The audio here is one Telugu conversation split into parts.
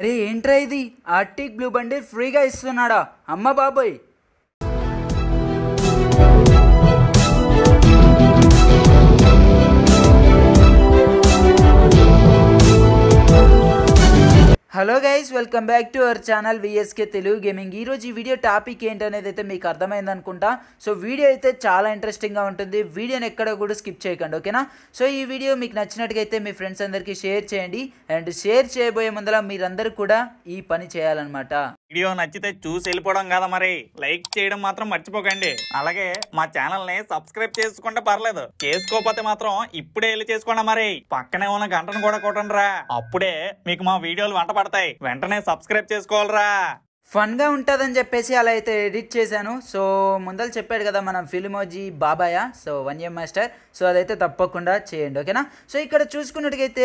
అరే ఏంట్రా ఇది ఆర్టిక్ బ్లూ బండిల్ ఫ్రీగా ఇస్తున్నాడా అమ్మ బాబోయ్ hello guys welcome back to our channel VSK Telugu gaming ఈరోజు ఈ వీడియో టాపిక్ ఏంటనేది అయితే మీకు అర్థమైంది అనుకుంటా సో వీడియో అయితే చాలా ఇంట్రెస్టింగ్గా ఉంటుంది వీడియోని ఎక్కడ కూడా స్కిప్ చేయకండి ఓకేనా సో ఈ వీడియో మీకు నచ్చినట్టుగైతే మీ ఫ్రెండ్స్ అందరికీ షేర్ చేయండి అండ్ షేర్ చేయబోయే ముందర మీరందరూ కూడా ఈ పని చేయాలన్నమాట వీడియో నచ్చితే చూసి వెళ్ళిపోవడం కదా మరి లైక్ చేయడం మాత్రం మర్చిపోకండి అలాగే మా ఛానల్ ని సబ్స్క్రైబ్ చేసుకుంటే పర్లేదు చేసుకోకపోతే మాత్రం ఇప్పుడే వెళ్ళి చేసుకోండి మరి పక్కనే ఉన్న గంటను కూడా కొట్టండి అప్పుడే మీకు మా వీడియోలు వెంట పడతాయి వెంటనే సబ్స్క్రైబ్ చేసుకోవాలరా ఫన్గా ఉంటుందని చెప్పేసి అలా అయితే ఎడిట్ చేశాను సో ముందలు చెప్పాడు కదా మనం ఫిలిమోజీ బాబాయా so one year master so అదైతే తప్పకుండా చేయండి ఓకేనా సో ఇక్కడ చూసుకున్నట్టుగైతే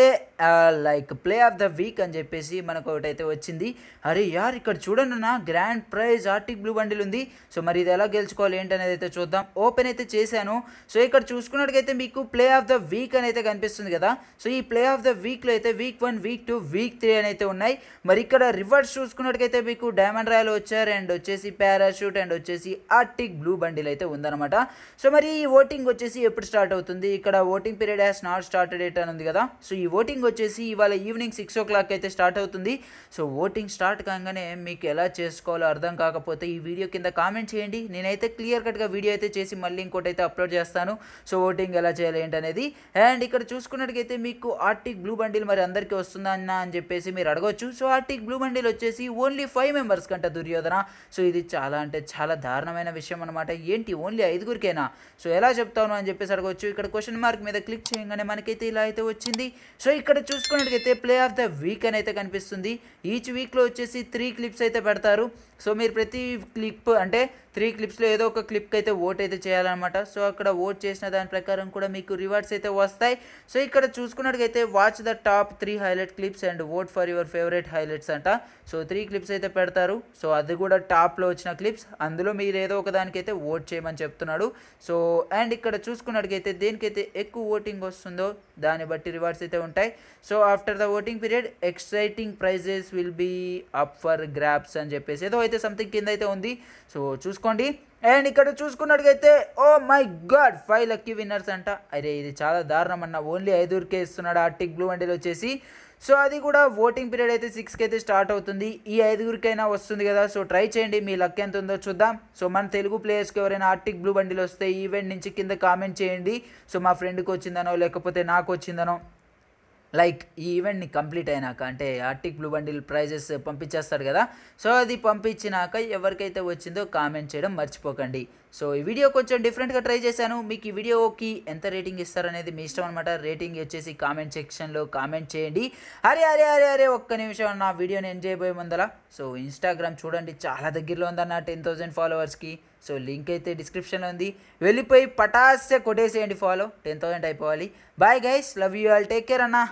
like play of the week అని చెప్పేసి మనకు ఒకటి అయితే వచ్చింది అరే యార్ ఇక్కడ చూడండి నా grand prize Arctic blue bundle ఉంది సో మరి ఇది ఎలా గెలుచుకోవాలి ఏంటి అనేది అయితే చూద్దాం ఓపెన్ అయితే చేశాను సో ఇక్కడ చూసుకున్నట్టుగైతే మీకు ప్లే ఆఫ్ ద వీక్ అని అయితే కనిపిస్తుంది కదా సో ఈ ప్లే ఆఫ్ ద వీక్లో అయితే week one week two week three అని అయితే ఉన్నాయి మరి ఇక్కడ రివర్స్ చూసుకున్నట్టుగైతే మీకు డ్యామ్ డైమండ్ రాయల్ వచ్చారు అండ్ వచ్చేసి పారాషూట్ అండ్ వచ్చేసి ఆర్టిక్ బ్లూ బండిల్ అయితే ఉందన్నమాట సో మరి ఈ ఓటింగ్ వచ్చేసి ఎప్పుడు స్టార్ట్ అవుతుంది ఇక్కడ voting period has not started yet అని ఉంది కదా సో ఈ ఓటింగ్ వచ్చేసి ఇవాళ ఈవినింగ్ సిక్స్ ఓ క్లాక్ అయితే స్టార్ట్ అవుతుంది సో ఓటింగ్ స్టార్ట్ కాగానే మీకు ఎలా చేసుకోవాలో అర్థం కాకపోతే ఈ వీడియో కింద కామెంట్ చేయండి నేనైతే క్లియర్ కట్గా వీడియో అయితే చేసి మళ్ళీ ఇంకోటి అయితే అప్లోడ్ చేస్తాను సో ఓటింగ్ ఎలా చేయాలి ఏంటనేది అండ్ ఇక్కడ చూసుకున్నట్టుకైతే మీకు ఆర్టిక్ బ్లూ బండిల్ మరి అందరికీ వస్తుందా అని చెప్పేసి మీరు అడగవచ్చు సో ఆర్టిక్ బ్లూ బండిల్ వచ్చేసి ఓన్లీ ఫైవ్ మెంబర్స్ వాపస్ దుర్యోధన సో ఇది చాలా అంటే చాలా దారుణమైన విషయం అనమాట ఏంటి ఓన్లీ ఐదుగురికేనా సో ఎలా చెప్తాను అని చెప్పేసి అడగవచ్చు ఇక్కడ క్వశ్చన్ మార్క్ మీద క్లిక్ చేయగానే మనకైతే ఇలా అయితే వచ్చింది సో ఇక్కడ చూసుకున్నట్లయితే ప్లే ఆఫ్ ద వీక్ అని అయితే కనిపిస్తుంది ఈచ్ వీక్లో వచ్చేసి త్రీ క్లిప్స్ అయితే పెడతారు సో మీరు ప్రతి క్లిప్ అంటే త్రీ క్లిప్స్లో ఏదో ఒక క్లిప్కి అయితే ఓట్ అయితే చేయాలన్నమాట సో అక్కడ ఓట్ చేసిన దాని ప్రకారం కూడా మీకు రివార్డ్స్ అయితే వస్తాయి సో ఇక్కడ చూసుకున్నట్టుగైతే watch the top three highlight clips and vote for your favourite highlights అంట సో త్రీ క్లిప్స్ అయితే పెడతారు సో అది కూడా టాప్లో వచ్చిన క్లిప్స్ అందులో మీరు ఏదో ఒక దానికైతే ఓట్ చేయమని చెప్తున్నాడు సో అండ్ ఇక్కడ చూసుకున్నట్టుగైతే దేనికైతే ఎక్కువ ఓటింగ్ వస్తుందో దాన్ని బట్టి రివార్డ్స్ అయితే ఉంటాయి so after the voting period exciting prizes will be up for grabs అని చెప్పేసి ఏదో అయితే సంథింగ్ కింద అయితే ఉంది సో చూసుకోండి అండ్ ఇక్కడ చూసుకున్నట్టుగైతే oh my god five lucky winners అంట అరే ఇది చాలా దారుణం అన్న ఓన్లీ ఐదుగురికే ఇస్తున్నాడు ఆ టిక్ బ్లూ వండీలో వచ్చేసి సో అది కూడా ఓటింగ్ పీరియడ్ అయితే సిక్స్కి అయితే స్టార్ట్ అవుతుంది ఈ ఐదుగురికైనా వస్తుంది కదా సో ట్రై చేయండి మీ లక్ ఎంత ఉందో చూద్దాం సో మన తెలుగు ప్లేయర్స్కి ఎవరైనా ఆర్టిక్ బ్లూ బండిలు వస్తే ఈవెంట్ నుంచి కింద కామెంట్ చేయండి సో మా ఫ్రెండ్కి వచ్చిందనో లేకపోతే నాకు వచ్చిందనో లైక్ ఈ ఈవెంట్ని కంప్లీట్ అయినాక అంటే ఆర్టిక్ బ్లూ బండిల్ ప్రైజెస్ పంపించేస్తారు కదా సో అది పంపించినాక ఎవరికైతే వచ్చిందో కామెంట్ చేయడం మర్చిపోకండి సో ఈ వీడియో కొంచెం డిఫరెంట్గా ట్రై చేశాను మీకు ఈ వీడియోకి ఎంత రేటింగ్ ఇస్తారనేది మీ ఇష్టం అనమాట రేటింగ్ వచ్చేసి కామెంట్ సెక్షన్లో కామెంట్ చేయండి అరే అరే అరే అరే ఒక్క నిమిషం నా వీడియోని ఎంజాయ్ పోయే ముందల సో ఇన్స్టాగ్రామ్ చూడండి చాలా దగ్గరలో ఉందన్న టెన్ థౌజండ్ ఫాలోవర్స్కి సో లింక్ అయితే డిస్క్రిప్షన్లో ఉంది వెళ్ళిపోయి పటాసే కొట్టేసేయండి ఫాలో టెన్ థౌజండ్ అయిపోవాలి bye guys love you all take care అన్నా